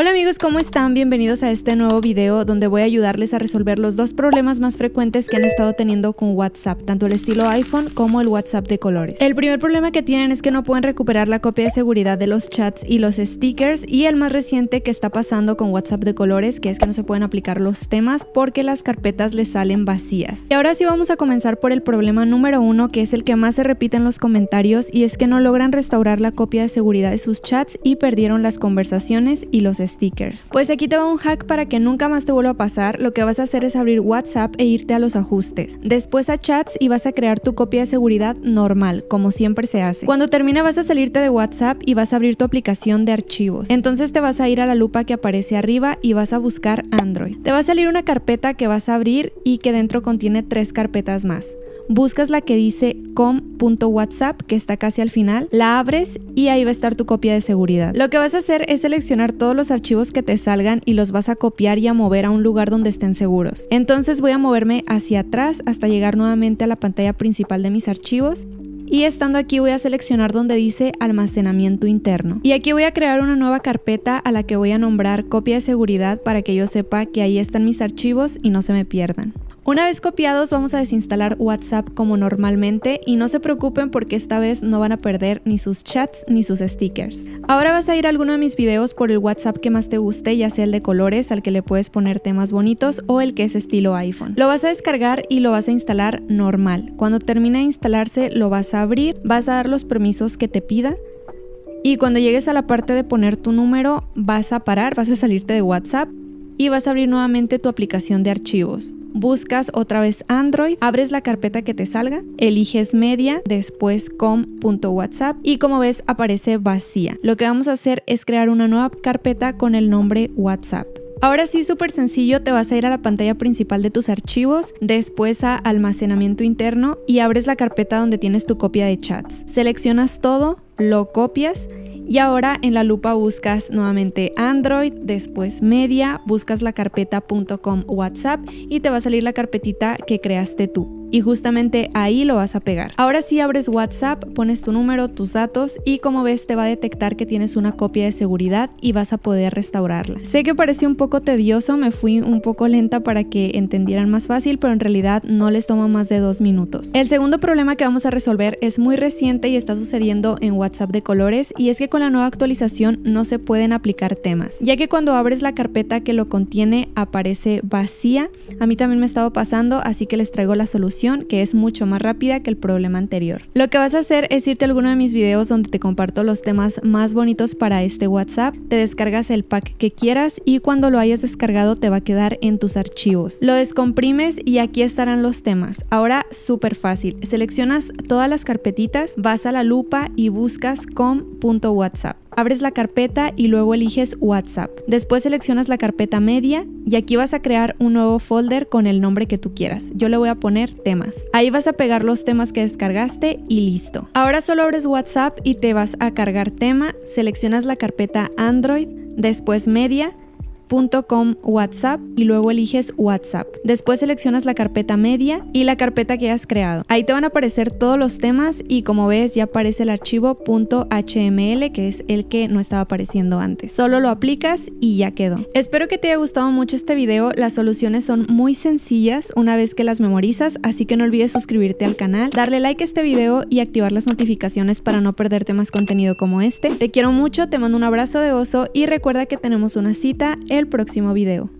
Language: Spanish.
Hola amigos, ¿cómo están? Bienvenidos a este nuevo video donde voy a ayudarles a resolver los dos problemas más frecuentes que han estado teniendo con WhatsApp, tanto el estilo iPhone como el WhatsApp de colores. El primer problema que tienen es que no pueden recuperar la copia de seguridad de los chats y los stickers y el más reciente que está pasando con WhatsApp de colores, que es que no se pueden aplicar los temas porque las carpetas les salen vacías. Y ahora sí vamos a comenzar por el problema número uno, que es el que más se repite en los comentarios y es que no logran restaurar la copia de seguridad de sus chats y perdieron las conversaciones y los stickers. Pues aquí te va un hack para que nunca más te vuelva a pasar. Lo que vas a hacer es abrir WhatsApp e irte a los ajustes. Después a chats y vas a crear tu copia de seguridad normal, como siempre se hace. Cuando termina vas a salirte de WhatsApp y vas a abrir tu aplicación de archivos. Entonces te vas a ir a la lupa que aparece arriba y vas a buscar Android. Te va a salir una carpeta que vas a abrir y que dentro contiene tres carpetas más buscas la que dice com.whatsapp, que está casi al final, la abres y ahí va a estar tu copia de seguridad. Lo que vas a hacer es seleccionar todos los archivos que te salgan y los vas a copiar y a mover a un lugar donde estén seguros. Entonces voy a moverme hacia atrás hasta llegar nuevamente a la pantalla principal de mis archivos y estando aquí voy a seleccionar donde dice almacenamiento interno. Y aquí voy a crear una nueva carpeta a la que voy a nombrar copia de seguridad para que yo sepa que ahí están mis archivos y no se me pierdan. Una vez copiados vamos a desinstalar WhatsApp como normalmente y no se preocupen porque esta vez no van a perder ni sus chats ni sus stickers. Ahora vas a ir a alguno de mis videos por el WhatsApp que más te guste, ya sea el de colores al que le puedes poner temas bonitos o el que es estilo iPhone. Lo vas a descargar y lo vas a instalar normal. Cuando termine de instalarse lo vas a abrir, vas a dar los permisos que te pida y cuando llegues a la parte de poner tu número vas a parar, vas a salirte de WhatsApp y vas a abrir nuevamente tu aplicación de archivos buscas otra vez Android, abres la carpeta que te salga, eliges media, después com.whatsapp y como ves aparece vacía. Lo que vamos a hacer es crear una nueva carpeta con el nombre WhatsApp. Ahora sí, súper sencillo, te vas a ir a la pantalla principal de tus archivos, después a almacenamiento interno y abres la carpeta donde tienes tu copia de chats. Seleccionas todo, lo copias, y ahora en la lupa buscas nuevamente Android, después media, buscas la carpeta .com WhatsApp y te va a salir la carpetita que creaste tú y justamente ahí lo vas a pegar. Ahora sí abres WhatsApp, pones tu número, tus datos y como ves te va a detectar que tienes una copia de seguridad y vas a poder restaurarla. Sé que pareció un poco tedioso, me fui un poco lenta para que entendieran más fácil, pero en realidad no les toma más de dos minutos. El segundo problema que vamos a resolver es muy reciente y está sucediendo en WhatsApp de colores y es que con la nueva actualización no se pueden aplicar temas, ya que cuando abres la carpeta que lo contiene aparece vacía. A mí también me ha estado pasando, así que les traigo la solución que es mucho más rápida que el problema anterior. Lo que vas a hacer es irte a alguno de mis videos donde te comparto los temas más bonitos para este WhatsApp, te descargas el pack que quieras y cuando lo hayas descargado te va a quedar en tus archivos. Lo descomprimes y aquí estarán los temas. Ahora súper fácil, seleccionas todas las carpetitas, vas a la lupa y buscas com.whatsapp. Abres la carpeta y luego eliges WhatsApp. Después seleccionas la carpeta media y aquí vas a crear un nuevo folder con el nombre que tú quieras. Yo le voy a poner temas. Ahí vas a pegar los temas que descargaste y listo. Ahora solo abres WhatsApp y te vas a cargar tema, seleccionas la carpeta Android, después media, .com WhatsApp y luego eliges WhatsApp. Después seleccionas la carpeta media y la carpeta que has creado. Ahí te van a aparecer todos los temas y como ves ya aparece el archivo .html que es el que no estaba apareciendo antes. Solo lo aplicas y ya quedó. Espero que te haya gustado mucho este video. Las soluciones son muy sencillas una vez que las memorizas, así que no olvides suscribirte al canal, darle like a este video y activar las notificaciones para no perderte más contenido como este. Te quiero mucho, te mando un abrazo de oso y recuerda que tenemos una cita en el próximo video.